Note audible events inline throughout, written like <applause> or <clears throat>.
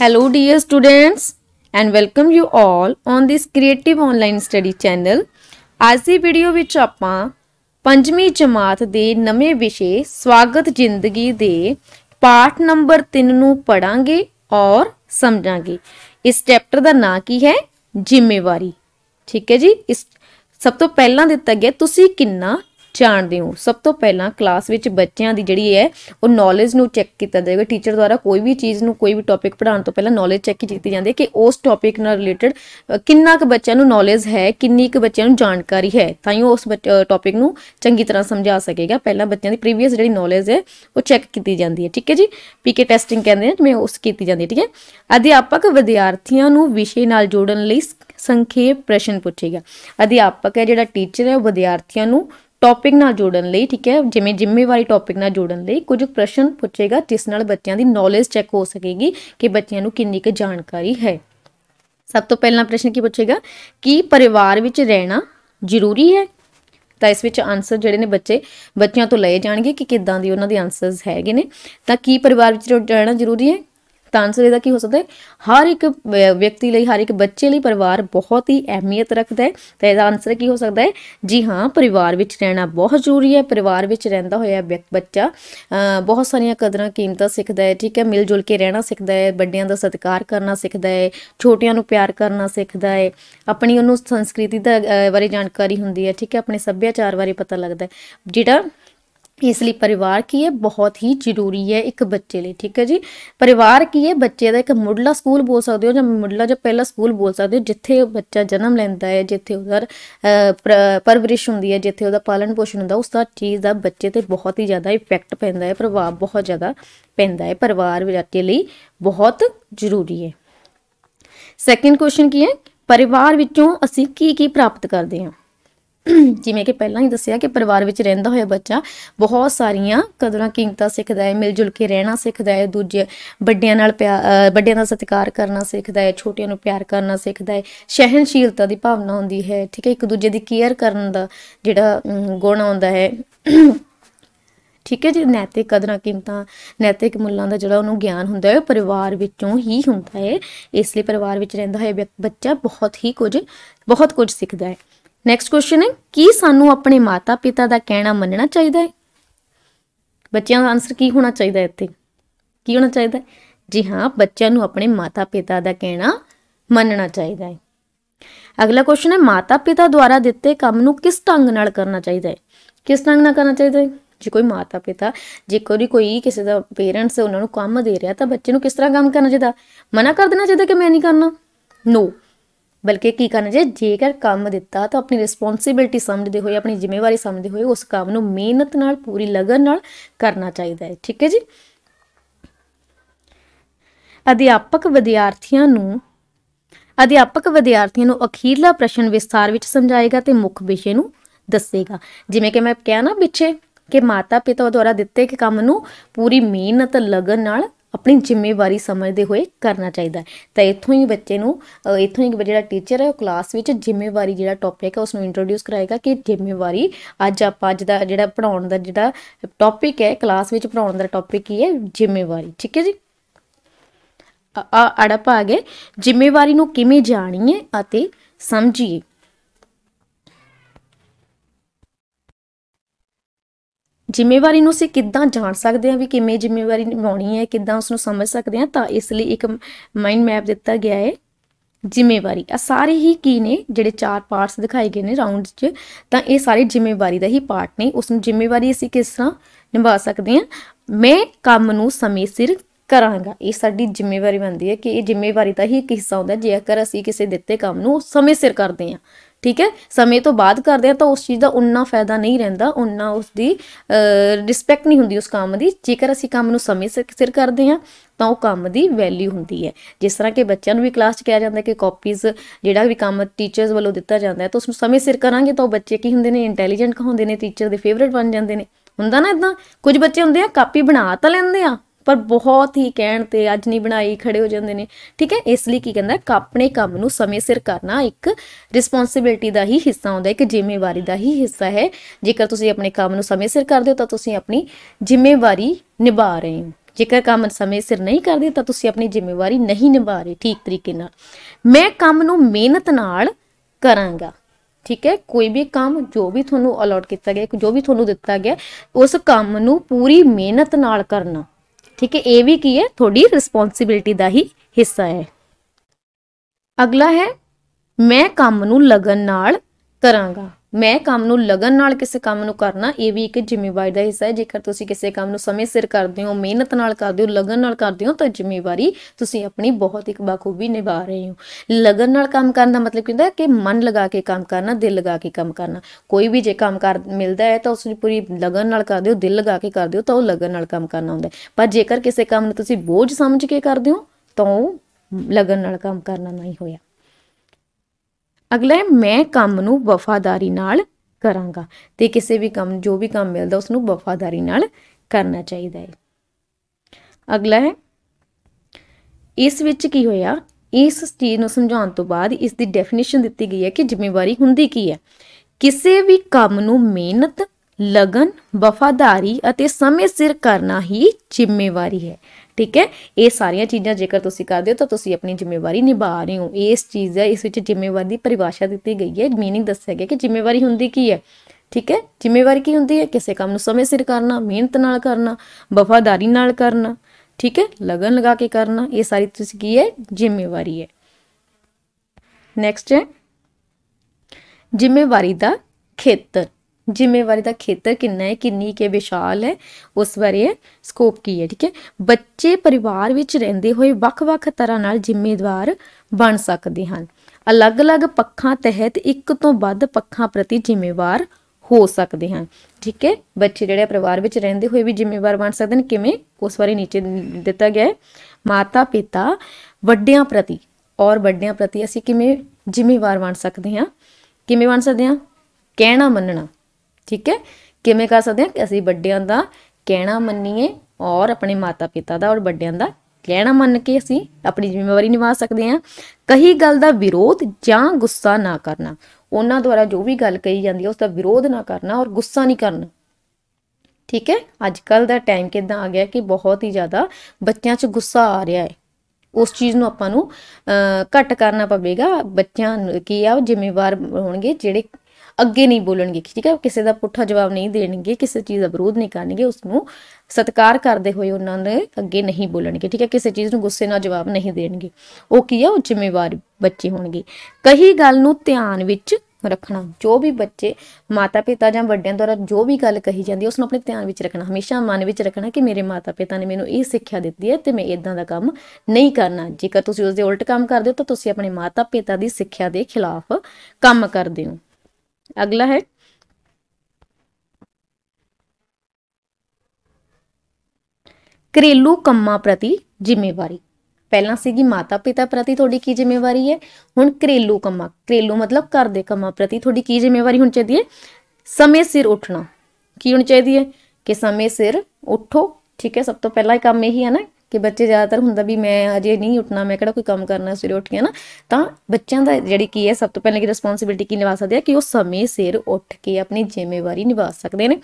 Hello dear students and welcome you all on this creative online study channel. ਅੱਜ ਦੀ video ਵਿੱਚ ਆਪਾਂ ਪੰਜਵੀਂ ਜਮਾਤ ਦੇ ਨਵੇਂ ਵਿਸ਼ੇ ਸਵਾਗਤ ਜ਼ਿੰਦਗੀ ਦੇ ਪਾਠ ਨੰਬਰ 3 ਨੂੰ ਪੜਾਂਗੇ ਔਰ ਸਮਝਾਂਗੇ ਇਸ ਚੈਪਟਰ ਦਾ ਨਾਂ ਕੀ ਹੈ ਜ਼ਿੰਮੇਵਾਰੀ ਠੀਕ ਹੈ ਜੀ ਇਸ ਸਭ ਤੋਂ ਪਹਿਲਾਂ ਦਿੱਤਾ ਗਿਆ ਤੁਸੀਂ ਕਿੰਨਾ ਜਾਣਦੇ ਹੋ ਸਭ ਤੋਂ ਪਹਿਲਾਂ ਕਲਾਸ ਵਿੱਚ ਬੱਚਿਆਂ ਦੀ ਜਿਹੜੀ ਹੈ ਉਹ ਨੌਲੇਜ ਨੂੰ ਚੈੱਕ ਕੀਤਾ ਜਾਏਗਾ ਟੀਚਰ ਦੁਆਰਾ ਕੋਈ ਵੀ ਚੀਜ਼ ਨੂੰ ਕੋਈ ਵੀ ਟੌਪਿਕ ਪੜ੍ਹਾਉਣ ਤੋਂ ਪਹਿਲਾਂ ਨੌਲੇਜ ਚੈੱਕ ਕੀਤੀ ਜਾਂਦੀ ਹੈ ਕਿ ਉਸ ਟੌਪਿਕ ਨਾਲ ਰਿਲੇਟਡ ਕਿੰਨਾ ਕੁ ਬੱਚਿਆਂ ਨੂੰ ਨੌਲੇਜ ਹੈ ਕਿੰਨੀ ਕੁ ਬੱਚਿਆਂ ਨੂੰ ਜਾਣਕਾਰੀ ਹੈ ਤਾਂ ਹੀ ਉਸ ਟੌਪਿਕ ਨੂੰ ਚੰਗੀ ਤਰ੍ਹਾਂ ਸਮਝਾ ਸਕੇਗਾ ਪਹਿਲਾਂ ਬੱਚਿਆਂ ਦੀ ਪ੍ਰੀਵੀਅਸ ਜਿਹੜੀ ਨੌਲੇਜ ਹੈ ਉਹ ਚੈੱਕ ਕੀਤੀ ਜਾਂਦੀ ਹੈ ਠੀਕ ਹੈ ਜੀ ਪੀਕੇ ਟੈਸਟਿੰਗ ਕਹਿੰਦੇ ਆ ਜਿਵੇਂ ਉਸ ਕੀਤੀ ਜਾਂਦੀ ਹੈ ਠੀਕ ਹੈ ਅਧਿਆਪਕ ਵਿਦਿਆਰਥੀਆਂ ਨੂੰ ਵਿਸ਼ੇ ਨਾਲ ਜੋੜਨ ਲਈ ਸੰਖੇਪ ਪ੍ਰਸ਼ਨ ਪੁੱਛੇਗਾ ਅਧਿਆਪਕ ਹੈ ਜਿਹੜਾ ਟੀਚਰ ਹੈ ਉਹ ਵਿਦਿਆਰਥੀਆਂ ਨੂੰ ਟੌਪਿਕ ਨਾਲ ਜੋੜਨ ਲਈ ਠੀਕ ਹੈ ਜਿਵੇਂ ਜ਼ਿੰਮੇਵਾਰੀ ਟੌਪਿਕ ਨਾਲ ਜੋੜਨ ਲਈ ਕੁਝ ਪ੍ਰਸ਼ਨ ਪੁੱਛੇਗਾ ਜਿਸ ਨਾਲ ਬੱਚਿਆਂ ਦੀ ਨੌਲੇਜ ਚੈੱਕ ਹੋ ਸਕੇਗੀ ਕਿ ਬੱਚਿਆਂ ਨੂੰ ਕਿੰਨੀ ਕੁ ਜਾਣਕਾਰੀ ਹੈ ਸਭ ਤੋਂ ਪਹਿਲਾ ਪ੍ਰਸ਼ਨ ਕੀ ਪੁੱਛੇਗਾ ਕਿ ਪਰਿਵਾਰ ਵਿੱਚ ਰਹਿਣਾ ਜ਼ਰੂਰੀ ਹੈ ਤਾਂ ਇਸ ਵਿੱਚ ਆਨਸਰ ਜਿਹੜੇ ਨੇ ਬੱਚੇ ਬੱਚਿਆਂ ਤੋਂ ਲਏ ਜਾਣਗੇ ਕਿ ਕਿੱਦਾਂ ਦੀ ਉਹਨਾਂ ਦੇ ਆਨਸਰਸ ਹੈਗੇ ਨੇ ਤਾਂ ਕੀ ਪਰਿਵਾਰ ਵਿੱਚ ਰਹਿਣਾ ਜ਼ਰੂਰੀ ਹੈ ਤਾਂ ਆਨਸਰ ਇਹਦਾ ਕੀ ਹੋ ਸਕਦਾ ਹੈ ਹਰ ਇੱਕ ਵਿਅਕਤੀ ਲਈ ਹਰ ਇੱਕ ਬੱਚੇ ਲਈ ਪਰਿਵਾਰ ਬਹੁਤ ਹੀ ਅਹਿਮੀਅਤ ਰੱਖਦਾ ਹੈ ਤਾਂ ਇਹਦਾ ਆਨਸਰ ਕੀ ਹੋ ਸਕਦਾ ਹੈ ਜੀ ਹਾਂ ਪਰਿਵਾਰ ਵਿੱਚ ਰਹਿਣਾ ਬਹੁਤ ਜ਼ਰੂਰੀ ਹੈ ਪਰਿਵਾਰ ਵਿੱਚ ਰਹਿੰਦਾ ਹੋਇਆ ਬੱਚਾ ਬਹੁਤ ਸਾਰੀਆਂ ਕਦਰਾਂ ਕੀਮਤਾਂ ਸਿੱਖਦਾ ਹੈ ਠੀਕ ਹੈ ਮਿਲ ਜੁਲ ਕੇ ਰਹਿਣਾ ਸਿੱਖਦਾ ਹੈ ਵੱਡਿਆਂ ਦਾ ਸਤਿਕਾਰ ਕਰਨਾ ਸਿੱਖਦਾ ਹੈ ਛੋਟਿਆਂ ਨੂੰ ਪਿਆਰ ਕਰਨਾ ਸਿੱਖਦਾ ਹੈ ਆਪਣੀ ਉਹਨੂੰ ਸੰਸਕ੍ਰਿਤੀ ਦਾ ਬਾਰੇ ਜਾਣਕਾਰੀ ਹੁੰਦੀ ਹੈ ਠੀਕ ਹੈ ਆਪਣੇ ਸੱਭਿਆਚਾਰ ਬਾਰੇ ਪਤਾ ਲੱਗਦਾ ਹੈ ਜਿਹੜਾ ਇਸ ਲਈ ਪਰਿਵਾਰ ਕੀ ਹੈ ਬਹੁਤ ਹੀ ਜ਼ਰੂਰੀ ਹੈ ਇੱਕ ਬੱਚੇ ਲਈ ਠੀਕ ਹੈ ਜੀ ਪਰਿਵਾਰ ਕੀ ਹੈ ਬੱਚੇ ਦਾ ਇੱਕ ਮੁੱਢਲਾ ਸਕੂਲ ਬੋਲ ਸਕਦੇ ਹੋ ਜਾਂ ਮੁੱਢਲਾ ਜਾਂ ਪਹਿਲਾ ਸਕੂਲ ਬੋਲ ਸਕਦੇ ਹੋ ਜਿੱਥੇ ਬੱਚਾ ਜਨਮ ਲੈਂਦਾ ਹੈ ਜਿੱਥੇ ਉਹਦਾ ਪਰਵਰਿਸ਼ ਹੁੰਦੀ ਹੈ ਜਿੱਥੇ ਉਹਦਾ ਪਾਲਣ ਪੋਸ਼ਣ ਹੁੰਦਾ ਉਸ ਦਾ ਚੀਜ਼ ਦਾ ਬੱਚੇ ਤੇ ਬਹੁਤ ਹੀ ਜ਼ਿਆਦਾ ਇਫੈਕਟ ਪੈਂਦਾ ਹੈ ਪ੍ਰਭਾਵ ਬਹੁਤ ਜ਼ਿਆਦਾ ਪੈਂਦਾ ਹੈ ਪਰਿਵਾਰ ਵਿਚਾਰੇ ਲਈ ਬਹੁਤ ਜ਼ਰੂਰੀ ਹੈ ਸੈਕਿੰਡ ਕੁਐਸਚਨ ਕੀ ਹੈ ਪਰਿਵਾਰ ਵਿੱਚੋਂ ਅਸੀਂ ਕੀ ਕੀ ਪ੍ਰਾਪਤ ਕਰਦੇ ਹਾਂ <clears throat> ਜਿਵੇਂ ਕਿ ਪਹਿਲਾਂ ਹੀ ਦੱਸਿਆ ਕਿ ਪਰਿਵਾਰ ਵਿੱਚ ਰਹਿੰਦਾ ਹੋਇਆ ਬੱਚਾ ਬਹੁਤ ਸਾਰੀਆਂ ਕਦਰਾਂ ਕੀਮਤਾਂ ਸਿੱਖਦਾ ਹੈ ਮਿਲ ਜੁਲ ਕੇ ਰਹਿਣਾ ਸਿੱਖਦਾ ਹੈ ਦੂਜੇ ਵੱਡਿਆਂ ਨਾਲ ਵੱਡਿਆਂ ਦਾ ਸਤਿਕਾਰ ਕਰਨਾ ਸਿੱਖਦਾ ਹੈ ਛੋਟਿਆਂ ਨੂੰ ਪਿਆਰ ਕਰਨਾ ਸਿੱਖਦਾ ਹੈ ਸਹਿਨਸ਼ੀਲਤਾ ਦੀ ਭਾਵਨਾ ਹੁੰਦੀ ਹੈ ਠੀਕ ਹੈ ਇੱਕ ਦੂਜੇ ਦੀ ਕੇਅਰ ਕਰਨ ਦਾ ਜਿਹੜਾ ਗੁਣ ਆਉਂਦਾ ਹੈ <clears throat> ਠੀਕ ਹੈ ਜੀ ਨੈਤਿਕ ਕਦਰਾਂ ਕੀਮਤਾਂ ਨੈਤਿਕ ਮੁੱਲਾਂ ਦਾ ਜਿਹੜਾ ਉਹਨੂੰ ਗਿਆਨ ਹੁੰਦਾ ਹੈ ਪਰਿਵਾਰ ਵਿੱਚੋਂ ਹੀ ਹੁੰਦਾ ਹੈ ਇਸ ਲਈ ਪਰਿਵਾਰ ਵਿੱਚ ਰਹਿੰਦਾ ਹੋਇਆ ਬੱਚਾ ਬਹੁਤ ਹੀ ਕੁਝ ਬਹੁਤ ਕੁਝ ਸਿੱਖਦਾ ਹੈ ਨੈਕਸਟ ਕੁਐਸਚਨ ਹੈ ਕੀ ਸਾਨੂੰ ਆਪਣੇ ਮਾਤਾ-ਪਿਤਾ ਦਾ ਕਹਿਣਾ ਮੰਨਣਾ ਚਾਹੀਦਾ ਹੈ ਬੱਚਿਆਂ ਦਾ ਆਨਸਰ ਕੀ ਹੋਣਾ ਚਾਹੀਦਾ ਇੱਥੇ ਕੀ ਹੋਣਾ ਚਾਹੀਦਾ ਜੀ ਹਾਂ ਬੱਚਿਆਂ ਨੂੰ ਆਪਣੇ ਮਾਤਾ-ਪਿਤਾ ਦਾ ਕਹਿਣਾ ਮੰਨਣਾ ਚਾਹੀਦਾ ਹੈ ਅਗਲਾ ਕੁਐਸਚਨ ਹੈ ਮਾਤਾ-ਪਿਤਾ ਦੁਆਰਾ ਦਿੱਤੇ ਕੰਮ ਨੂੰ ਕਿਸ ਢੰਗ ਨਾਲ ਕਰਨਾ ਚਾਹੀਦਾ ਹੈ ਕਿਸ ਢੰਗ ਨਾਲ ਕਰਨਾ ਚਾਹੀਦਾ ਹੈ ਜੇ ਕੋਈ ਮਾਤਾ ਪਿਤਾ ਜੇ ਕੋਈ ਕੋਈ ਕਿਸੇ ਦਾ ਪੇਰੈਂਟਸ ਉਹਨਾਂ ਨੂੰ ਕੰਮ ਦੇ ਰਿਹਾ ਤਾਂ ਬੱਚੇ ਨੂੰ ਕਿਸ ਤਰ੍ਹਾਂ ਕੰਮ ਕਰਨਾ ਚਾਹੀਦਾ ਮਨਾ ਕਰ ਦੇਣਾ ਚਾਹੀਦਾ ਕਿ ਮੈਂ ਨਹੀਂ ਕਰਨਾ ਨੋ ਬਲਕਿ ਕੀ ਕਰਨਾ ਜੇ ਜੇਕਰ ਕੰਮ ਦਿੱਤਾ ਤਾਂ ਆਪਣੀ ਰਿਸਪੌਂਸਿਬਿਲਟੀ ਸਮਝਦੇ ਹੋਏ ਆਪਣੀ ਜ਼ਿੰਮੇਵਾਰੀ ਸਮਝਦੇ ਹੋਏ ਉਸ ਕੰਮ ਨੂੰ ਮਿਹਨਤ ਨਾਲ ਪੂਰੀ ਲਗਨ ਨਾਲ ਕਰਨਾ ਚਾਹੀਦਾ ਹੈ ਠੀਕ ਹੈ ਜੀ ਅਧਿਆਪਕ ਵਿਦਿਆਰਥੀਆਂ ਨੂੰ ਅਧਿਆਪਕ ਵਿਦਿਆਰਥੀਆਂ ਨੂੰ ਅਖੀਰਲਾ ਪ੍ਰਸ਼ਨ ਵਿਸਥਾਰ ਵਿੱਚ ਸਮਝਾਏਗਾ ਤੇ ਮੁੱਖ ਵਿਸ਼ੇ ਨੂੰ ਦੱਸੇਗਾ ਜਿਵੇਂ ਕਿ ਮੈਂ ਕਿਹਾ ਨਾ ਪਿੱਛੇ ਕਿ ਮਾਤਾ ਪਿਤਾ ਦੁਆਰਾ ਦਿੱਤੇ ਕਿ ਕੰਮ ਨੂੰ ਪੂਰੀ ਮਿਹਨਤ ਲਗਨ ਨਾਲ ਆਪਣੀ ਜ਼ਿੰਮੇਵਾਰੀ ਸਮਝਦੇ ਹੋਏ ਕਰਨਾ ਚਾਹੀਦਾ ਹੈ ਤਾਂ ਇੱਥੋਂ ਹੀ ਬੱਚੇ ਨੂੰ ਇੱਥੋਂ ਹੀ ਜਿਹੜਾ ਟੀਚਰ ਹੈ ਉਹ ਕਲਾਸ ਵਿੱਚ ਜ਼ਿੰਮੇਵਾਰੀ ਜਿਹੜਾ ਟੌਪਿਕ ਹੈ ਉਸ ਨੂੰ ਇੰਟਰੋਡਿਊਸ ਕਰਾਏਗਾ ਕਿ ਜ਼ਿੰਮੇਵਾਰੀ ਅੱਜ ਆਪਾਂ ਅੱਜ ਦਾ ਜਿਹੜਾ ਪੜਾਉਣ ਦਾ ਜਿਹੜਾ ਟੌਪਿਕ ਹੈ ਕਲਾਸ ਵਿੱਚ ਪੜਾਉਣ ਦਾ ਟੌਪਿਕ ਕੀ ਹੈ ਜ਼ਿੰਮੇਵਾਰੀ ਠੀਕ ਹੈ ਜੀ ਅੜਪ ਆ ਗਏ ਜ਼ਿੰਮੇਵਾਰੀ ਨੂੰ ਕਿਵੇਂ ਜਾਣੀਏ ਅਤੇ ਸਮਝੀਏ ਜ਼ਿੰਮੇਵਾਰੀ ਨੂੰ ਅਸੀਂ ਕਿੱਦਾਂ ਜਾਣ ਸਕਦੇ ਹਾਂ ਵੀ ਕਿਵੇਂ ਜ਼ਿੰਮੇਵਾਰੀ ਨਿਭਾਉਣੀ ਹੈ ਕਿੱਦਾਂ ਉਸ ਨੂੰ ਸਮਝ ਸਕਦੇ ਹਾਂ ਤਾਂ ਇਸ ਲਈ ਇੱਕ ਮਾਈਂਡ ਮੈਪ ਦਿੱਤਾ ਗਿਆ ਹੈ ਜ਼ਿੰਮੇਵਾਰੀ ਆ ਸਾਰੇ ਹੀ ਕੀ ਨੇ ਜਿਹੜੇ ਚਾਰ ਪਾਰਟਸ ਦਿਖਾਏ ਗਏ ਨੇ ਰਾਉਂਡਸ 'ਚ ਤਾਂ ਇਹ ਸਾਰੇ ਜ਼ਿੰਮੇਵਾਰੀ ਦਾ ਹੀ ਪਾਰਟ ਨੇ ਉਸ ਨੂੰ ਜ਼ਿੰਮੇਵਾਰੀ ਅਸੀਂ ਕਿਸ ਤਰ੍ਹਾਂ ਨਿਭਾ ਸਕਦੇ ਹਾਂ ਮੈਂ ਕੰਮ ਨੂੰ ਸਮੇਂ ਸਿਰ ਕਰਾਂਗਾ ਇਹ ਸਾਡੀ ਜ਼ਿੰਮੇਵਾਰੀ ਬਣਦੀ ਹੈ ਕਿ ਇਹ ਜ਼ਿੰਮੇਵਾਰੀ ਦਾ ਹੀ ਇੱਕ ਹਿੱਸਾ ਹੁੰਦਾ ਜੇਕਰ ਅਸੀਂ ਕਿਸੇ ਦਿੱਤੇ ਕੰਮ ਨੂੰ ਸਮੇਂ ਸਿਰ ਕਰਦੇ ਹਾਂ ਠੀਕ ਹੈ ਸਮੇਂ ਤੋਂ ਬਾਅਦ ਕਰਦੇ ਆ ਤਾਂ ਉਸ ਚੀਜ਼ ਦਾ ਉਨਾ ਫਾਇਦਾ ਨਹੀਂ ਰਹਿੰਦਾ ਉਨਾ ਉਸ ਦੀ ਰਿਸਪੈਕਟ ਨਹੀਂ ਹੁੰਦੀ ਉਸ ਕੰਮ ਦੀ ਜੇਕਰ ਅਸੀਂ ਕੰਮ ਨੂੰ ਸਮੇਂ ਸਿਰ ਕਰਦੇ ਆ ਤਾਂ ਉਹ ਕੰਮ ਦੀ ਵੈਲਿਊ ਹੁੰਦੀ ਹੈ ਜਿਸ ਤਰ੍ਹਾਂ ਕਿ ਬੱਚਿਆਂ ਨੂੰ ਵੀ ਕਲਾਸ 'ਚ ਕਿਹਾ ਜਾਂਦਾ ਕਿ ਕਾਪੀਜ਼ ਜਿਹੜਾ ਵੀ ਕੰਮ ਟੀਚਰਸ ਵੱਲੋਂ ਦਿੱਤਾ ਜਾਂਦਾ ਹੈ ਤਾਂ ਉਸ ਨੂੰ ਸਮੇਂ ਸਿਰ ਕਰਾਂਗੇ ਤਾਂ ਉਹ ਬੱਚੇ ਕੀ ਹੁੰਦੇ ਨੇ ਇੰਟੈਲੀਜੈਂਟ ਹੁੰਦੇ ਨੇ ਟੀਚਰ ਦੇ ਫੇਵਰਿਟ ਬਣ ਜਾਂਦੇ ਨੇ ਹੁੰਦਾ ਨਾ ਇਦਾਂ ਕੁਝ ਬੱਚੇ ਹੁੰਦੇ ਆ ਕਾਪੀ ਬਣਾ ਤਾਂ ਲੈਂਦੇ ਆ ਪਰ ਬਹੁਤ ਹੀ ਕਹਿਣ ਤੇ ਅੱਜ ਨਹੀਂ ਬਣਾਈ ਖੜੇ ਹੋ ਜਾਂਦੇ ਨੇ ਠੀਕ ਹੈ ਇਸ ਲਈ ਕੀ ਕਹਿੰਦਾ ਆਪਣੇ ਕੰਮ ਨੂੰ ਸਮੇਂ ਸਿਰ ਕਰਨਾ ਇੱਕ ਰਿਸਪੌਂਸਿਬਿਲਟੀ ਦਾ ਹੀ ਹਿੱਸਾ ਹੁੰਦਾ ਇੱਕ ਜ਼ਿੰਮੇਵਾਰੀ ਦਾ ਹੀ ਹਿੱਸਾ ਹੈ ਜੇਕਰ ਤੁਸੀਂ ਆਪਣੇ ਕੰਮ ਨੂੰ ਸਮੇਂ ਸਿਰ ਕਰਦੇ ਹੋ ਤਾਂ ਤੁਸੀਂ ਆਪਣੀ ਜ਼ਿੰਮੇਵਾਰੀ ਨਿਭਾ ਰਹੇ ਹੋ ਜੇਕਰ ਕੰਮ ਸਮੇਂ ਸਿਰ ਨਹੀਂ ਕਰਦੇ ਤਾਂ ਤੁਸੀਂ ਆਪਣੀ ਜ਼ਿੰਮੇਵਾਰੀ ਨਹੀਂ ਨਿਭਾ ਰਹੇ ਠੀਕ ਤਰੀਕੇ ਨਾਲ ਮੈਂ ਕੰਮ ਨੂੰ ਮਿਹਨਤ ਨਾਲ ਕਰਾਂਗਾ ਠੀਕ ਹੈ ਕੋਈ ਵੀ ਕੰਮ ਜੋ ਵੀ ਤੁਹਾਨੂੰ ਅਲਾਟ ਕੀਤਾ ਗਿਆ ਜੋ ਵੀ ਤੁਹਾਨੂੰ ਦਿੱਤਾ ਗਿਆ ਉਸ ਕੰਮ ਨੂੰ ਪੂਰੀ ਮਿਹਨਤ ਨਾਲ ਕਰਨਾ ਠੀਕ ਹੈ ਇਹ ਵੀ ਕੀ ਹੈ ਤੁਹਾਡੀ ਰਿਸਪੌਂਸਿਬਿਲਟੀ ਦਾ ਹੀ ਹਿੱਸਾ ਹੈ ਅਗਲਾ ਹੈ ਮੈਂ ਕੰਮ ਨੂੰ ਲਗਨ ਨਾਲ ਕਰਾਂਗਾ ਮੈਂ ਕੰਮ ਨੂੰ ਲਗਨ ਨਾਲ ਕਿਸੇ ਕੰਮ ਨੂੰ ਕਰਨਾ ਇਹ ਵੀ ਇੱਕ ਜ਼ਿੰਮੇਵਾਰੀ ਦਾ ਹਿੱਸਾ ਹੈ ਜੇਕਰ ਤੁਸੀਂ ਕਿਸੇ ਕੰਮ ਨੂੰ ਸਮੇਂ ਸਿਰ ਕਰਦੇ ਹੋ ਮਿਹਨਤ ਨਾਲ ਕਰਦੇ ਹੋ ਲਗਨ ਨਾਲ ਕਰਦੇ ਹੋ ਤਾਂ ਜ਼ਿੰਮੇਵਾਰੀ ਤੁਸੀਂ ਆਪਣੀ ਬਹੁਤ ਇੱਕ ਬਾਖੂਬੀ ਨਿਭਾ ਰਹੇ ਹੋ ਲਗਨ ਨਾਲ ਕੰਮ ਕਰਨ ਦਾ ਮਤਲਬ ਹੁੰਦਾ ਹੈ ਕਿ ਮਨ ਲਗਾ ਕੇ ਕੰਮ ਕਰਨਾ ਦਿਲ ਲਗਾ ਕੇ ਕੰਮ ਕਰਨਾ ਕੋਈ ਵੀ ਜੇ ਕੰਮ ਕਰ ਮਿਲਦਾ ਹੈ ਤਾਂ ਉਸ ਨੂੰ ਪੂਰੀ ਲਗਨ ਨਾਲ ਕਰਦੇ ਹੋ ਦਿਲ ਲਗਾ ਕੇ ਕਰਦੇ ਹੋ ਤਾਂ ਉਹ ਲਗਨ ਨਾਲ ਕੰਮ ਕਰਨਾ ਹੁੰਦਾ ਪਰ ਜੇਕਰ ਕਿਸੇ ਕੰਮ ਨੂੰ ਤੁਸੀਂ ਬੋਝ ਸਮਝ ਕੇ ਕਰਦੇ ਹੋ ਤਾਂ ਉਹ ਲਗਨ ਨਾਲ ਕੰਮ ਕਰਨਾ ਨਹੀਂ ਹੋਇਆ ਅਗਲਾ ਮੈਂ ਕੰਮ ਨੂੰ ਵਫਾਦਾਰੀ ਨਾਲ ਕਰਾਂਗਾ ਤੇ ਕਿਸੇ ਵੀ ਕੰਮ ਜੋ ਵੀ ਕੰਮ ਮਿਲਦਾ ਉਸ ਨੂੰ ਵਫਾਦਾਰੀ ਨਾਲ ਕਰਨਾ ਚਾਹੀਦਾ ਹੈ ਅਗਲਾ ਹੈ ਇਸ ਵਿੱਚ ਕੀ ਹੋਇਆ ਇਸ ਚੀਜ਼ ਨੂੰ ਸਮਝਾਉਣ ਤੋਂ ਬਾਅਦ ਇਸ ਦੀ ਡੈਫੀਨੇਸ਼ਨ ਦਿੱਤੀ ਗਈ ਹੈ ਕਿ ਜ਼ਿੰਮੇਵਾਰੀ ਹੁੰਦੀ ਕੀ ਹੈ ਕਿਸੇ ਵੀ ਕੰਮ ਨੂੰ ਮਿਹਨਤ ਲਗਨ ਵਫਾਦਾਰੀ ਅਤੇ ਸਮੇਂ ਸਿਰ ਕਰਨਾ ਹੀ ਜ਼ਿੰਮੇਵਾਰੀ ਹੈ ਠੀਕ ਹੈ ਇਹ ਸਾਰੀਆਂ ਚੀਜ਼ਾਂ ਜੇਕਰ ਤੁਸੀਂ ਕਰਦੇ ਹੋ ਤਾਂ ਤੁਸੀਂ ਆਪਣੀ ਜ਼ਿੰਮੇਵਾਰੀ ਨਿਭਾ ਰਹੇ ਹੋ ਇਸ ਚੀਜ਼ ਹੈ ਇਸ ਵਿੱਚ ਜ਼ਿੰਮੇਵਾਰੀ ਦੀ ਪਰਿਭਾਸ਼ਾ ਦਿੱਤੀ ਗਈ ਹੈ मीनिंग ਦੱਸਿਆ ਗਿਆ ਕਿ ਜ਼ਿੰਮੇਵਾਰੀ ਹੁੰਦੀ ਕੀ ਹੈ ਠੀਕ ਹੈ ਜ਼ਿੰਮੇਵਾਰੀ ਕੀ ਹੁੰਦੀ ਹੈ ਕਿਸੇ ਕੰਮ ਨੂੰ ਸਮੇਂ ਸਿਰ ਕਰਨਾ ਮਿਹਨਤ ਨਾਲ ਕਰਨਾ ਵਫਾਦਾਰੀ ਨਾਲ ਕਰਨਾ ਠੀਕ ਹੈ ਲਗਨ ਲਗਾ ਕੇ ਕਰਨਾ ਇਹ ਸਾਰੀ ਤੁਸੀਂ ਕੀ ਹੈ ਜ਼ਿੰਮੇਵਾਰੀ ਹੈ ਨੈਕਸਟ ਹੈ ਜ਼ਿੰਮੇਵਾਰੀ ਦਾ ਖੇਤਰ ਜ਼ਿੰਮੇਵਾਰੀ ਦਾ ਖੇਤਰ ਕਿੰਨਾ ਹੈ ਕਿੰਨੀ ਕੇ ਵਿਸ਼ਾਲ ਹੈ ਉਸ ਬਾਰੇ ਸਕੋਪ ਕੀ ਹੈ ਠੀਕ ਹੈ ਬੱਚੇ ਪਰਿਵਾਰ ਵਿੱਚ ਰਹਿੰਦੇ ਹੋਏ ਵੱਖ-ਵੱਖ ਤਰ੍ਹਾਂ ਨਾਲ ਜ਼ਿੰਮੇਵਾਰ ਬਣ ਸਕਦੇ ਹਨ ਅਲੱਗ-ਅਲੱਗ ਪੱਖਾਂ ਤਹਿਤ ਇੱਕ ਤੋਂ ਵੱਧ ਪੱਖਾਂ ਪ੍ਰਤੀ ਜ਼ਿੰਮੇਵਾਰ ਹੋ ਸਕਦੇ ਹਨ ਠੀਕ ਹੈ ਬੱਚੇ ਜਿਹੜੇ ਪਰਿਵਾਰ ਵਿੱਚ ਰਹਿੰਦੇ ਹੋਏ ਵੀ ਜ਼ਿੰਮੇਵਾਰ ਬਣ ਸਕਦੇ ਨੇ ਕਿਵੇਂ ਉਸ ਬਾਰੇ ਨੀਚੇ ਦਿੱਤਾ ਗਿਆ ਹੈ ਮਾਤਾ ਪਿਤਾ ਵੱਡਿਆਂ ਪ੍ਰਤੀ ਔਰ ਵੱਡਿਆਂ ਪ੍ਰਤੀ ਅਸੀਂ ਕਿਵੇਂ ਜ਼ਿੰਮੇਵਾਰ ਬਣ ਸਕਦੇ ਹਾਂ ਕਿਵੇਂ ਬਣ ਸਕਦੇ ਹਾਂ ਕਹਿਣਾ ਮੰਨਣਾ ਠੀਕ ਹੈ ਕਿਵੇਂ ਕਰ ਸਕਦੇ ਹਾਂ ਕਿ ਅਸੀਂ ਵੱਡਿਆਂ ਦਾ ਕਹਿਣਾ ਮੰਨੀਏ ਔਰ ਆਪਣੇ ਮਾਤਾ ਪਿਤਾ ਦਾ ਔਰ ਵੱਡਿਆਂ ਦਾ ਕਹਿਣਾ ਮੰਨ ਕੇ ਅਸੀਂ ਆਪਣੀ ਜ਼ਿੰਮੇਵਾਰੀ ਨਿਭਾ ਸਕਦੇ ਹਾਂ ਕਹੀ ਗੱਲ ਦਾ ਵਿਰੋਧ ਜਾਂ ਗੁੱਸਾ ਨਾ ਕਰਨਾ ਉਹਨਾਂ ਦੁਆਰਾ ਜੋ ਵੀ ਗੱਲ ਕਹੀ ਜਾਂਦੀ ਹੈ ਉਸ ਦਾ ਵਿਰੋਧ ਨਾ ਕਰਨਾ ਔਰ ਗੁੱਸਾ ਨਹੀਂ ਕਰਨਾ ਠੀਕ ਹੈ ਅੱਜ ਕੱਲ ਦਾ ਟਾਈਮ ਕਿਦਾਂ ਆ ਗਿਆ ਕਿ ਬਹੁਤ ਹੀ ਜ਼ਿਆਦਾ ਬੱਚਿਆਂ 'ਚ ਗੁੱਸਾ ਆ ਰਿਹਾ ਹੈ ਉਸ ਚੀਜ਼ ਨੂੰ ਆਪਾਂ ਨੂੰ ਘੱਟ ਕਰਨਾ ਪਵੇਗਾ ਬੱਚਿਆਂ ਕੀ ਆ ਜ਼ਿੰਮੇਵਾਰ ਹੋਣਗੇ ਜਿਹੜੇ ਅੱਗੇ ਨਹੀਂ ਬੋਲਣਗੇ ਠੀਕ ਹੈ ਕਿਸੇ ਦਾ ਪੁੱਠਾ ਜਵਾਬ ਨਹੀਂ ਦੇਣਗੇ ਕਿਸੇ ਚੀਜ਼ ਦਾ ਵਿਰੋਧ ਨਹੀਂ ਕਰਨਗੇ ਉਸ ਨੂੰ ਸਤਿਕਾਰ ਕਰਦੇ ਹੋਏ ਉਹਨਾਂ ਨੇ ਅੱਗੇ ਨਹੀਂ ਬੋਲਣਗੇ ਠੀਕ ਹੈ ਕਿਸੇ ਚੀਜ਼ ਨੂੰ ਗੁੱਸੇ ਨਾਲ ਜਵਾਬ ਨਹੀਂ ਦੇਣਗੇ ਉਹ ਕੀ ਹੈ ਉਹ ਜ਼ਿੰਮੇਵਾਰ ਬੱਚੇ ਹੋਣਗੇ ਕਹੀ ਗੱਲ ਨੂੰ ਧਿਆਨ ਵਿੱਚ ਰੱਖਣਾ ਜੋ ਵੀ ਬੱਚੇ ਮਾਤਾ ਪਿਤਾ ਜਾਂ ਵੱਡਿਆਂ ਦੁਆਰਾ ਜੋ ਵੀ ਗੱਲ ਕਹੀ ਜਾਂਦੀ ਹੈ ਉਸ ਨੂੰ ਆਪਣੇ ਧਿਆਨ ਵਿੱਚ ਰੱਖਣਾ ਹਮੇਸ਼ਾ ਮਨ ਵਿੱਚ ਰੱਖਣਾ ਕਿ ਮੇਰੇ ਮਾਤਾ ਪਿਤਾ ਨੇ ਮੈਨੂੰ ਇਹ ਸਿੱਖਿਆ ਦਿੱਤੀ ਹੈ ਤੇ ਮੈਂ ਇਦਾਂ ਦਾ ਕੰਮ ਨਹੀਂ ਕਰਨਾ ਜੇਕਰ ਤੁਸੀਂ ਉਸ ਦੇ ਉਲਟ ਕੰਮ ਕਰਦੇ ਹੋ ਤਾਂ ਤੁਸੀਂ ਆਪਣੇ ਮਾਤਾ ਪਿਤਾ ਦੀ ਸਿੱਖਿਆ ਦੇ ਖਿਲਾਫ ਕੰਮ ਕਰਦੇ ਹੋ अगला है घरेलू कमां प्रति जिम्मेवारी पहला सी माता पिता प्रति थोड़ी की जिम्मेवारी है हूँ घरेलू कमां घरेलू मतलब घर के कमां प्रति थोड़ी की जिम्मेवारी होनी चाहिए समय सिर उठना की होनी चाहिए कि समय सिर उठो ठीक है सब तो पहला काम यही है ना ਕਿ ਬੱਚੇ ਜ਼ਿਆਦਾਤਰ ਹੁੰਦਾ ਵੀ ਮੈਂ ਅਜੇ ਨਹੀਂ ਉੱਠਣਾ ਮੈਂ ਕਿਹੜਾ ਕੋਈ ਕੰਮ ਕਰਨਾ ਸਵੇਰੇ ਉੱਠ ਕੇ ਨਾ ਤਾਂ ਬੱਚਿਆਂ ਦਾ ਜਿਹੜੀ ਕੀ ਹੈ ਸਭ ਤੋਂ ਪਹਿਲਾਂ ਕਿ ਰਿਸਪੌਂਸਿਬਿਲਟੀ ਕੀ ਨਿਭਾ ਸਕਦੇ ਆ ਕਿ ਉਹ ਸਮੇਂ ਸਿਰ ਉੱਠ ਕੇ ਆਪਣੀ ਜ਼ਿੰਮੇਵਾਰੀ ਨਿਭਾ ਸਕਦੇ ਨੇ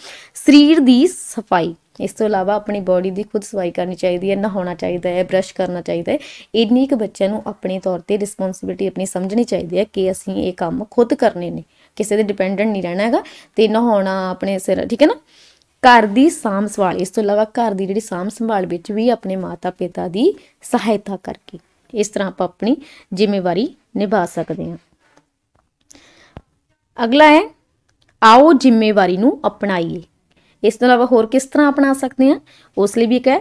ਸਰੀਰ ਦੀ ਸਫਾਈ ਇਸ ਤੋਂ ਇਲਾਵਾ ਆਪਣੀ ਬਾਡੀ ਦੀ ਖੁਦ ਸਫਾਈ ਕਰਨੀ ਚਾਹੀਦੀ ਹੈ ਨਹਾਉਣਾ ਚਾਹੀਦਾ ਹੈ ਬਰਸ਼ ਕਰਨਾ ਚਾਹੀਦਾ ਹੈ ਇੰਨੀ ਕਿ ਬੱਚਿਆਂ ਨੂੰ ਆਪਣੇ ਤੌਰ ਤੇ ਰਿਸਪੌਂਸਿਬਿਲਟੀ ਆਪਣੀ ਸਮਝਣੀ ਚਾਹੀਦੀ ਹੈ ਕਿ ਅਸੀਂ ਇਹ ਕੰਮ ਖੁਦ ਕਰਨੇ ਨੇ ਕਿਸੇ ਦੇ ਡਿਪੈਂਡੈਂਟ ਨਹੀਂ ਰਹਿਣਾ ਹੈਗਾ ਤੇ ਨਹਾਉਣਾ ਆਪਣੇ ਸਿਰ ਠੀਕ ਹੈ ਨਾ ਘਰ ਦੀ ਸਾਂਭ ਸੰਭਾਲ ਇਸ ਤੋਂ ਇਲਾਵਾ ਘਰ ਦੀ ਜਿਹੜੀ ਸਾਂਭ ਸੰਭਾਲ ਵਿੱਚ ਵੀ ਆਪਣੇ ਮਾਤਾ ਪਿਤਾ ਦੀ ਸਹਾਇਤਾ ਕਰਕੇ ਇਸ ਤਰ੍ਹਾਂ ਆਪਾਂ ਆਪਣੀ ਜ਼ਿੰਮੇਵਾਰੀ ਨਿਭਾ ਸਕਦੇ ਹਾਂ ਅਗਲਾ ਹੈ ਆਓ ਜ਼ਿੰਮੇਵਾਰੀ ਨੂੰ ਅਪਣਾਈਏ ਇਸ ਤੋਂ ਇਲਾਵਾ ਹੋਰ ਕਿਸ ਤਰ੍ਹਾਂ ਅਪਣਾ ਸਕਦੇ ਹਾਂ ਉਸ ਲਈ ਵੀ ਇੱਕ ਹੈ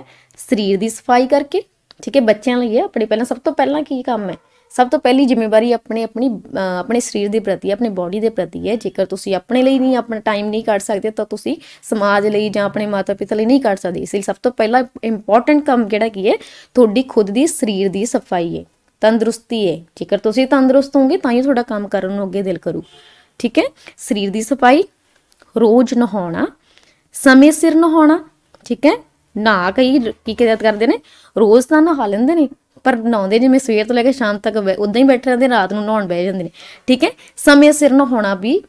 ਸਰੀਰ ਦੀ ਸਫਾਈ ਕਰਕੇ ਠੀਕ ਹੈ ਬੱਚਿਆਂ ਲਈ ਹੈ ਆਪਣੇ ਪਹਿਲਾਂ ਸਭ ਤੋਂ ਪਹਿਲਾਂ ਕੀ ਕੰਮ ਹੈ ਸਭ ਤੋਂ ਪਹਿਲੀ ਜ਼ਿੰਮੇਵਾਰੀ ਆਪਣੇ ਆਪਣੀ ਆਪਣੇ ਸਰੀਰ ਦੇ ਪ੍ਰਤੀ ਆਪਣੇ ਬਾਡੀ ਦੇ ਪ੍ਰਤੀ ਹੈ ਜੇਕਰ ਤੁਸੀਂ ਆਪਣੇ ਲਈ ਨਹੀਂ ਆਪਣਾ ਟਾਈਮ ਨਹੀਂ ਕੱਢ ਸਕਦੇ ਤਾਂ ਤੁਸੀਂ ਸਮਾਜ ਲਈ ਜਾਂ ਆਪਣੇ ਮਾਤਾ-ਪਿਤਾ ਲਈ ਨਹੀਂ ਕੱਢ ਸਕਦੇ ਇਸ ਲਈ ਸਭ ਤੋਂ ਪਹਿਲਾ ਇੰਪੋਰਟੈਂਟ ਕੰਮ ਕਿਹੜਾ ਕੀ ਹੈ ਤੁਹਾਡੀ ਖੁਦ ਦੀ ਸਰੀਰ ਦੀ ਸਫਾਈ ਹੈ ਤੰਦਰੁਸਤੀ ਹੈ ਜੇਕਰ ਤੁਸੀਂ ਤੰਦਰੁਸਤ ਹੋਗੇ ਤਾਂ ਹੀ ਤੁਹਾਡਾ ਕੰਮ ਕਰਨ ਨੂੰ ਅੱਗੇ ਦਿਲ ਕਰੂ ਠੀਕ ਹੈ ਸਰੀਰ ਦੀ ਸਫਾਈ ਰੋਜ਼ ਨਹਾਉਣਾ ਸਮੇਂ ਸਿਰ ਨਹਾਉਣਾ ਠੀਕ ਹੈ ਨਾ ਕਈ ਕੀ ਕਿਦਤ ਕਰਦੇ ਨੇ ਰੋਜ਼ ਤਾਂ ਨਹਾ ਲੈਂਦੇ ਨੇ ਪਰ ਨਹਾਉਂਦੇ ਜਿਵੇਂ ਸਵੇਰ ਤੋਂ ਲੈ ਕੇ ਸ਼ਾਮ ਤੱਕ ਉਦਾਂ ਹੀ ਬੈਠੇ ਰਹਿੰਦੇ ਰਾਤ ਨੂੰ ਨਹਾਉਣ ਬਹਿ ਜਾਂਦੇ ਨੇ ਠੀਕ ਹੈ ਸਮੇਂ ਸਿਰ ਨਹਾਉਣਾ ਵੀ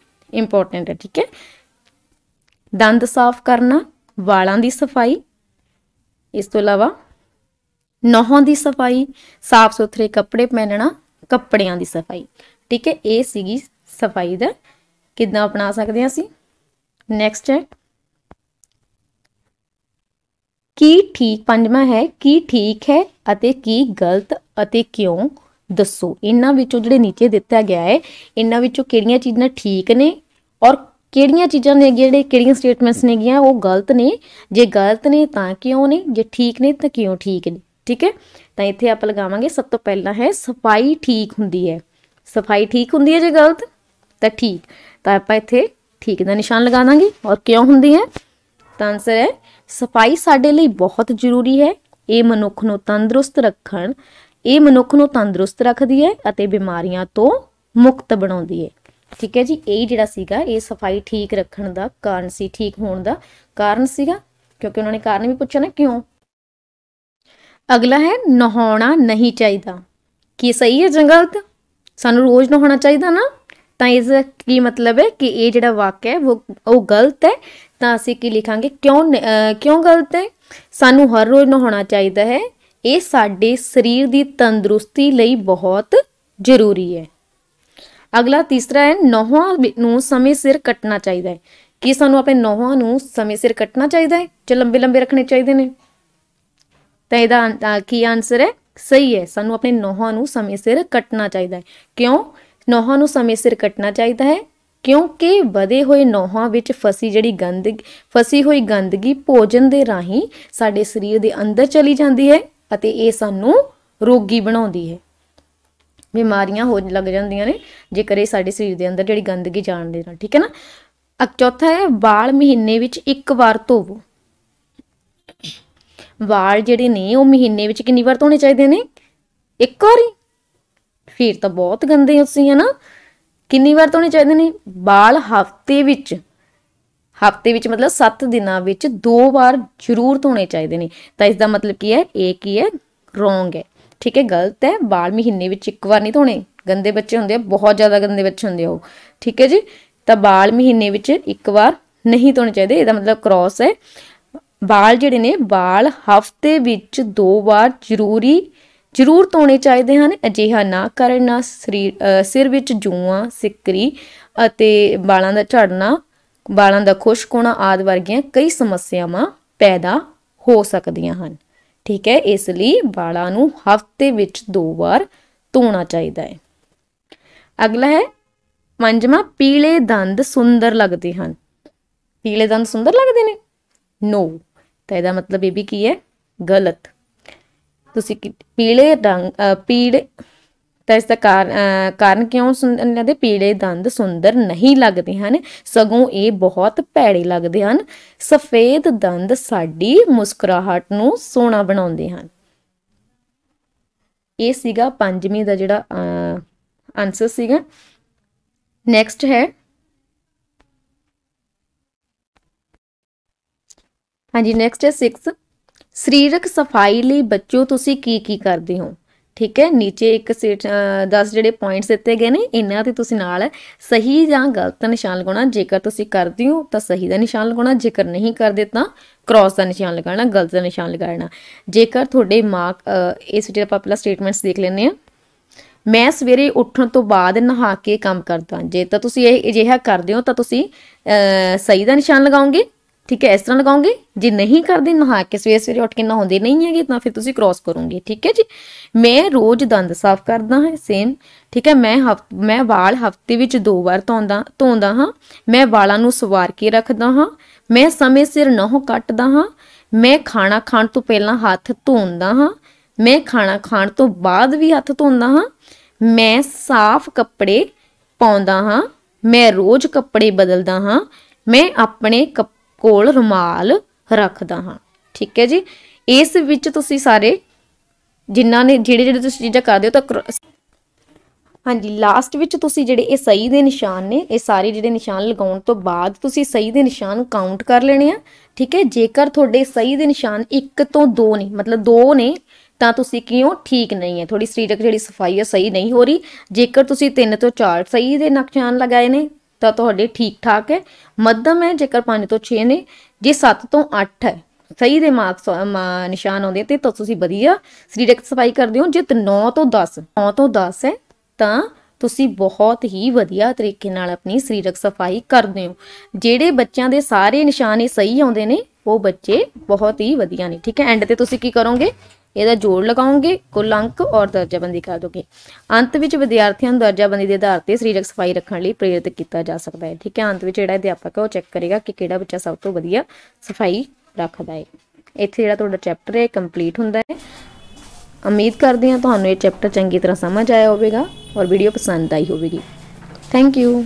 ਇੰਪੋਰਟੈਂਟ ਹੈ ਠੀਕ ਹੈ ਦੰਦ ਸਾਫ਼ ਕਰਨਾ ਵਾਲਾਂ ਦੀ ਸਫਾਈ ਇਸ ਤੋਂ ਇਲਾਵਾ ਨਹਾਉਣ ਦੀ ਸਫਾਈ ਸਾਫ਼ ਸੁਥਰੇ ਕੱਪੜੇ ਪਹਿਨਣਾ ਕੱਪੜਿਆਂ ਦੀ ਸਫਾਈ ਠੀਕ ਹੈ ਇਹ ਸੀਗੀ ਸਫਾਈ ਦਾ ਕਿਦਾਂ ਅਪਣਾ ਸਕਦੇ ਹਾਂ ਅਸੀਂ ਨੈਕਸਟ ਹੈ ਕੀ ਠੀਕ ਪੰਜਵਾਂ ਹੈ ਕੀ ਠੀਕ ਹੈ ਅਤੇ ਕੀ ਗਲਤ ਅਤੇ ਕਿਉਂ ਦੱਸੋ ਇਹਨਾਂ ਵਿੱਚੋਂ ਜਿਹੜੇ ਨੀਚੇ ਦਿੱਤਾ ਗਿਆ ਹੈ ਇਹਨਾਂ ਵਿੱਚੋਂ ਕਿਹੜੀਆਂ ਚੀਜ਼ਾਂ ਠੀਕ ਨੇ ਔਰ ਕਿਹੜੀਆਂ ਚੀਜ਼ਾਂ ਨੇ ਜਿਹੜੇ ਕਿਹੜੀਆਂ ਸਟੇਟਮੈਂਟਸ ਨੇ ਗਿਆ ਉਹ ਗਲਤ ਨੇ ਜੇ ਗਲਤ ਨੇ ਤਾਂ ਕਿਉਂ ਨੇ ਜੇ ਠੀਕ ਨੇ ਤਾਂ ਕਿਉਂ ਠੀਕ ਨੇ ਠੀਕ ਹੈ ਤਾਂ ਇੱਥੇ ਆਪਾਂ ਲਗਾਵਾਂਗੇ ਸਭ ਤੋਂ ਪਹਿਲਾਂ ਹੈ ਸਫਾਈ ਠੀਕ ਹੁੰਦੀ ਹੈ ਸਫਾਈ ਠੀਕ ਹੁੰਦੀ ਹੈ ਜੇ ਗਲਤ ਤਾਂ ਠੀਕ ਤਾਂ ਆਪਾਂ ਇੱਥੇ ਠੀਕ ਦਾ ਨਿਸ਼ਾਨ ਲਗਾ ਦਾਂਗੇ ਔਰ ਕਿਉਂ ਹੁੰਦੀ ਹੈ ਤਾਂ ਆਨਸਰ ਹੈ ਸਫਾਈ ਸਾਡੇ ਲਈ ਬਹੁਤ ਜ਼ਰੂਰੀ ਹੈ ਇਹ ਮਨੁੱਖ ਨੂੰ ਤੰਦਰੁਸਤ ਰੱਖਣ ਇਹ ਮਨੁੱਖ ਨੂੰ ਤੰਦਰੁਸਤ ਰੱਖਦੀ ਹੈ ਅਤੇ ਬਿਮਾਰੀਆਂ ਤੋਂ ਮੁਕਤ ਬਣਾਉਂਦੀ ਹੈ ਠੀਕ ਹੈ ਜੀ ਇਹ ਜਿਹੜਾ ਸੀਗਾ ਇਹ ਸਫਾਈ ਠੀਕ ਰੱਖਣ ਦਾ ਕਾਰਨ ਸੀ ਠੀਕ ਹੋਣ ਦਾ ਕਾਰਨ ਸੀਗਾ ਕਿਉਂਕਿ ਉਹਨਾਂ ਨੇ ਕਾਰਨ ਵੀ ਪੁੱਛਿਆ ਨਾ ਕਿਉਂ ਅਗਲਾ ਹੈ ਨਹਾਉਣਾ ਨਹੀਂ ਚਾਹੀਦਾ ਕੀ ਸਹੀ ਹੈ ਜੰਗਲਤ ਸਾਨੂੰ ਰੋਜ਼ ਨਹਾਉਣਾ ਚਾਹੀਦਾ ਨਾ ਤਾਂ ਇਸ ਕੀ ਮਤਲਬ ਹੈ ਕਿ ਇਹ ਜਿਹੜਾ ਵਾਕਿਆ ਹੈ ਉਹ ਗਲਤ ਹੈ तो अं की लिखा क्यों न, आ, क्यों गलत है सानू हर रोज़ नहाना चाहिए है ये साढ़े शरीर की तंदुरुस्ती बहुत जरूरी है अगला तीसरा है नहों समय सिर कटना चाहिए है कि सू अपने नहों समय सिर कटना चाहिए है जो लंबे लंबे रखने चाहिए ने तो यह की आंसर है सही है सू अपने नहों समय सिर कटना चाहिए है क्यों नहों समय सिर कटना चाहिए है ਕਿਉਂਕਿ ਵਧੇ ਹੋਏ ਨੋਹਾਂ ਵਿੱਚ ਫਸੀ ਜਿਹੜੀ ਗੰਦਗੀ ਫਸੀ ਹੋਈ ਗੰਦਗੀ ਭੋਜਨ ਦੇ ਰਾਹੀਂ ਸਾਡੇ ਸਰੀਰ ਦੇ ਅੰਦਰ ਚਲੀ ਜਾਂਦੀ ਹੈ ਅਤੇ ਇਹ ਸਾਨੂੰ ਰੋਗੀ ਬਣਾਉਂਦੀ ਹੈ ਬਿਮਾਰੀਆਂ ਹੋ ਲੱਗ ਜਾਂਦੀਆਂ ਨੇ ਜੇਕਰ ਇਹ ਸਾਡੇ ਸਰੀਰ ਦੇ ਅੰਦਰ ਜਿਹੜੀ ਗੰਦਗੀ ਜਾਣ ਦੇ ਨਾਲ ਠੀਕ ਹੈ ਨਾ ਅਕ ਚੌਥਾ ਹੈ ਵਾਲ ਮਹੀਨੇ ਵਿੱਚ ਇੱਕ ਵਾਰ ਧੋਵੋ ਵਾਲ ਜਿਹੜੇ ਨੇ ਉਹ ਮਹੀਨੇ ਵਿੱਚ ਕਿੰਨੀ ਵਾਰ ਧੋਣੇ ਚਾਹੀਦੇ ਨੇ ਇੱਕ ਵਾਰੀ ਫਿਰ ਤਾਂ ਬਹੁਤ ਗੰਦੇ ਹੁੰਦੇ ਹੈ ਨਾ ਕਿੰਨੀ ਵਾਰ ਧੋਣੇ ਚਾਹੀਦੇ ਨੇ ਵਾਲ ਹਫਤੇ ਵਿੱਚ ਹਫਤੇ ਵਿੱਚ ਮਤਲਬ 7 ਦਿਨਾਂ ਵਿੱਚ ਦੋ ਵਾਰ ਜ਼ਰੂਰ ਧੋਣੇ ਚਾਹੀਦੇ ਨੇ ਤਾਂ ਇਸ ਦਾ ਮਤਲਬ ਕੀ ਹੈ ਇਹ ਕੀ ਹੈ ਰੋਂਗ ਹੈ ਠੀਕ ਹੈ ਗਲਤ ਹੈ ਵਾਲ ਮਹੀਨੇ ਵਿੱਚ ਇੱਕ ਵਾਰ ਨਹੀਂ ਧੋਣੇ ਗੰਦੇ ਬੱਚੇ ਹੁੰਦੇ ਆ ਬਹੁਤ ਜ਼ਿਆਦਾ ਗੰਦੇ ਬੱਚੇ ਹੁੰਦੇ ਉਹ ਠੀਕ ਹੈ ਜੀ ਤਾਂ ਵਾਲ ਮਹੀਨੇ ਵਿੱਚ ਇੱਕ ਵਾਰ ਨਹੀਂ ਧੋਣੇ ਚਾਹੀਦੇ ਇਹਦਾ ਮਤਲਬ ਕ੍ਰਾਸ ਹੈ ਵਾਲ ਜਿਹੜੇ ਨੇ ਵਾਲ ਹਫਤੇ ਵਿੱਚ ਦੋ ਵਾਰ ਜ਼ਰੂਰੀ ਜ਼ਰੂਰ ਧੋਣੇ ਚਾਹੀਦੇ ਹਨ ਅਜਿਹਾ ਨਾ ਕਰਨ ਨਾਲ ਸਰੀਰ ਸਿਰ ਵਿੱਚ ਜੂਆਂ ਸਿੱਕਰੀ ਅਤੇ ਵਾਲਾਂ ਦਾ ਝੜਨਾ ਵਾਲਾਂ ਦਾ ਖੁਸ਼ਕ ਹੋਣਾ ਆਦ ਵਰਗੀਆਂ ਕਈ ਸਮੱਸਿਆਵਾਂ ਪੈਦਾ ਹੋ ਸਕਦੀਆਂ ਹਨ ਠੀਕ ਹੈ ਇਸ ਲਈ ਵਾਲਾਂ ਨੂੰ ਹਫ਼ਤੇ ਵਿੱਚ ਦੋ ਵਾਰ ਧੋਣਾ ਚਾਹੀਦਾ ਹੈ ਅਗਲਾ ਹੈ ਪੰਜਵਾਂ ਪੀਲੇ ਦੰਦ ਸੁੰਦਰ ਲੱਗਦੇ ਹਨ ਪੀਲੇ ਦੰਦ ਸੁੰਦਰ ਲੱਗਦੇ ਨੇ ਨੋ ਤਾਂ ਇਹਦਾ ਮਤਲਬ ਇਹ ਵੀ ਕੀ ਹੈ ਗਲਤ ਤੁਸੀਂ ਪੀਲੇ ਰੰਗ ਪੀਲੇ ਤਾਂ ਇਸ ਦਾ ਕਾਰਨ ਕਿਉਂ ਸੁੰਦਰ ਦੇ ਪੀਲੇ ਦੰਦ ਸੁੰਦਰ ਨਹੀਂ ਲੱਗਦੇ ਹਨ ਸਗੋਂ ਇਹ ਬਹੁਤ ਭੈੜੇ ਲੱਗਦੇ ਹਨ ਸਫੇਦ ਦੰਦ ਸਾਡੀ ਮੁਸਕਰਾਹਟ ਨੂੰ ਸੋਹਣਾ ਬਣਾਉਂਦੇ ਹਨ ਇਹ ਸੀਗਾ ਪੰਜਵੀਂ ਦਾ ਜਿਹੜਾ ਆਨਸਰ ਸੀਗਾ ਨੈਕਸਟ ਹੈ ਹਾਂਜੀ ਨੈਕਸਟ ਹੈ 6 ਸਰੀਰਕ ਸਫਾਈ ਲਈ ਬੱਚਿਓ ਤੁਸੀਂ ਕੀ ਕੀ ਕਰਦੇ ਹੋ ਠੀਕ ਹੈ ਨੀਚੇ ਇੱਕ 10 ਜਿਹੜੇ ਪੁਆਇੰਟਸ ਦਿੱਤੇ ਗਏ ਨੇ ਇਹਨਾਂ ਤੇ ਤੁਸੀਂ ਨਾਲ ਸਹੀ ਜਾਂ ਗਲਤ ਦਾ ਨਿਸ਼ਾਨ ਲਗਾਉਣਾ ਜੇਕਰ ਤੁਸੀਂ ਕਰਦੇ ਹੋ ਤਾਂ ਸਹੀ ਦਾ ਨਿਸ਼ਾਨ ਲਗਾਉਣਾ ਜੇਕਰ ਨਹੀਂ ਕਰਦੇ ਤਾਂ ਕ੍ਰਾਸ ਦਾ ਨਿਸ਼ਾਨ ਲਗਾਉਣਾ ਗਲਤ ਦਾ ਨਿਸ਼ਾਨ ਲਗਾਉਣਾ ਜੇਕਰ ਤੁਹਾਡੇ ਮਾਰਕ ਇਸ ਵਿੱਚ ਆਪਾਂ ਪਹਿਲਾਂ ਸਟੇਟਮੈਂਟਸ ਦੇਖ ਲੈਂਦੇ ਆ ਮੈਂ ਸਵੇਰੇ ਉੱਠਣ ਤੋਂ ਬਾਅਦ ਨਹਾ ਕੇ ਕੰਮ ਕਰਦਾ ਜੇ ਤਾਂ ਤੁਸੀਂ ਇਹ ਅਜਿਹਾ ਕਰਦੇ ਹੋ ਤਾਂ ਤੁਸੀਂ ਸਹੀ ਦਾ ਨਿਸ਼ਾਨ ਲਗਾਓਗੇ ਠੀਕ ਹੈ ਇਸ ਤਰ੍ਹਾਂ ਲਗਾਉਂਗੇ ਜੇ ਨਹੀਂ ਕਰਦੇ ਨਹਾ ਕੇ ਸਵੇਰ ਸਵੇਰੇ ਉੱਠ ਕੇ ਨਹਾਉਂਦੇ ਨਹੀਂ ਹੈਗੇ ਤਾਂ ਫਿਰ ਤੁਸੀਂ ਕ੍ਰੋਸ ਕਰੋਗੇ ਠੀਕ ਹੈ ਜੀ ਮੈਂ ਰੋਜ਼ ਦੰਦ ਸਾਫ਼ ਕਰਦਾ ਹਾਂ ਸੇਮ ਠੀਕ ਹੈ ਮੈਂ ਮੈਂ ਵਾਲ ਹਫਤੇ ਵਿੱਚ ਦੋ ਵਾਰ ਧੋਂਦਾ ਧੋਂਦਾ ਹਾਂ ਮੈਂ ਵਾਲਾਂ ਨੂੰ ਸਵਾਰ ਕੇ ਰੱਖਦਾ ਹਾਂ ਮੈਂ ਸਮੇਂ ਸਿਰ ਨਹੁੰ ਕੱਟਦਾ ਹਾਂ ਮੈਂ ਖਾਣਾ ਖਾਣ ਤੋਂ ਪਹਿਲਾਂ ਹੱਥ ਧੋਂਦਾ ਹਾਂ ਮੈਂ ਖਾਣਾ ਖਾਣ ਤੋਂ ਬਾਅਦ ਵੀ ਹੱਥ ਧੋਂਦਾ ਹਾਂ ਮੈਂ ਸਾਫ਼ ਕੱਪੜੇ ਪਾਉਂਦਾ ਹਾਂ ਮੈਂ ਰੋਜ਼ ਕੱਪੜੇ ਬਦਲਦਾ ਹਾਂ ਮੈਂ ਆਪਣੇ ਕੱਪ ਕੋਲ ਰੁਮਾਲ ਰੱਖਦਾ ਹਾਂ ਠੀਕ ਹੈ ਜੀ ਇਸ ਵਿੱਚ ਤੁਸੀਂ ਸਾਰੇ ਜਿਨ੍ਹਾਂ ਨੇ ਜਿਹੜੇ ਜਿਹੜੇ ਤੁਸੀਂ ਚੀਜ਼ਾਂ ਕਰਦੇ ਹੋ ਤਾਂ ਹਾਂਜੀ ਲਾਸਟ ਵਿੱਚ ਤੁਸੀਂ ਜਿਹੜੇ ਇਹ ਸਹੀ ਦੇ ਨਿਸ਼ਾਨ ਨੇ ਇਹ ਸਾਰੇ ਜਿਹੜੇ ਨਿਸ਼ਾਨ ਲਗਾਉਣ ਤੋਂ ਬਾਅਦ ਤੁਸੀਂ ਸਹੀ ਦੇ ਨਿਸ਼ਾਨ ਕਾਊਂਟ ਕਰ ਲੈਣੇ ਆ ਠੀਕ ਹੈ ਜੇਕਰ ਤੁਹਾਡੇ ਸਹੀ ਦੇ ਨਿਸ਼ਾਨ 1 ਤੋਂ 2 ਨੇ ਮਤਲਬ 2 ਨੇ ਤਾਂ ਤੁਸੀਂ ਕਿਉਂ ਠੀਕ ਨਹੀਂ ਹੈ ਥੋੜੀ ਸਰੀਰਕ ਜਿਹੜੀ ਸਫਾਈ ਹੈ ਸਹੀ ਨਹੀਂ ਹੋ ਰਹੀ ਜੇਕਰ ਤੁਸੀਂ 3 ਤੋਂ 4 ਸਹੀ ਦੇ ਨਿਸ਼ਾਨ ਲਗਾਏ ਨੇ ਤਾਂ ਤੁਹਾਡੇ ਠੀਕ ਠਾਕ ਹੈ ਮੱਧਮ ਹੈ ਜੇਕਰ 5 ਤੋਂ 6 ਨੇ ਜੇ 7 ਤੋਂ 8 ਹੈ ਸਹੀ ਦੇ ਮਾਰਕਸ ਨਿਸ਼ਾਨ ਆਉਂਦੇ ਤੇ ਤਾਂ ਤੁਸੀਂ ਵਧੀਆ ਸਰੀਰਕ ਸਫਾਈ ਕਰਦੇ ਹੋ ਜੇ 9 ਤੋਂ 10 9 ਤੋਂ 10 ਹੈ ਤਾਂ ਤੁਸੀਂ ਬਹੁਤ ਹੀ ਵਧੀਆ ਤਰੀਕੇ ਨਾਲ ਆਪਣੀ ਸਰੀਰਕ ਸਫਾਈ ਕਰਦੇ ਹੋ ਜਿਹੜੇ ਬੱਚਿਆਂ ਦੇ ਸਾਰੇ ਨਿਸ਼ਾਨ ਇਹ ਸਹੀ ਆਉਂਦੇ ਨੇ ਉਹ ਬੱਚੇ ਬਹੁਤ ਹੀ ਵਧੀਆ ਨੇ ਠੀਕ ਹੈ ਐਂਡ ਤੇ ਤੁਸੀਂ ਕੀ ਕਰੋਗੇ ਇਹਦਾ ਜੋੜ ਲਗਾਉਂਗੇ ਕੁੱਲ ਅੰਕ ਔਰ ਦਰਜਾਬੰਦੀ ਕਰ ਦੋਗੇ ਅੰਤ ਵਿੱਚ ਵਿਦਿਆਰਥੀਆਂ ਨੂੰ ਦਰਜਾਬੰਦੀ ਦੇ ਆਧਾਰ ਤੇ ਸਰੀਰਕ ਸਫਾਈ ਰੱਖਣ ਲਈ ਪ੍ਰੇਰਿਤ ਕੀਤਾ ਜਾ ਸਕਦਾ ਹੈ ਠੀਕ ਹੈ ਅੰਤ ਵਿੱਚ ਜਿਹੜਾ ਅਧਿਆਪਕ ਹੈ ਉਹ ਚੈੱਕ ਕਰੇਗਾ ਕਿ ਕਿਹੜਾ ਬੱਚਾ ਸਭ ਤੋਂ ਵਧੀਆ ਸਫਾਈ ਰੱਖਦਾ ਹੈ ਇੱਥੇ ਜਿਹੜਾ ਤੁਹਾਡਾ ਚੈਪਟਰ ਹੈ ਕੰਪਲੀਟ ਹੁੰਦਾ ਹੈ ਉਮੀਦ ਕਰਦੇ ਹਾਂ ਤੁਹਾਨੂੰ ਇਹ ਚੈਪਟਰ ਚੰਗੀ ਤਰ੍ਹਾਂ ਸਮਝ ਆਇਆ ਹੋਵੇਗਾ ਔਰ ਵੀਡੀਓ ਪਸੰਦ ਆਈ ਹੋਵੇਗੀ ਥੈਂਕ ਯੂ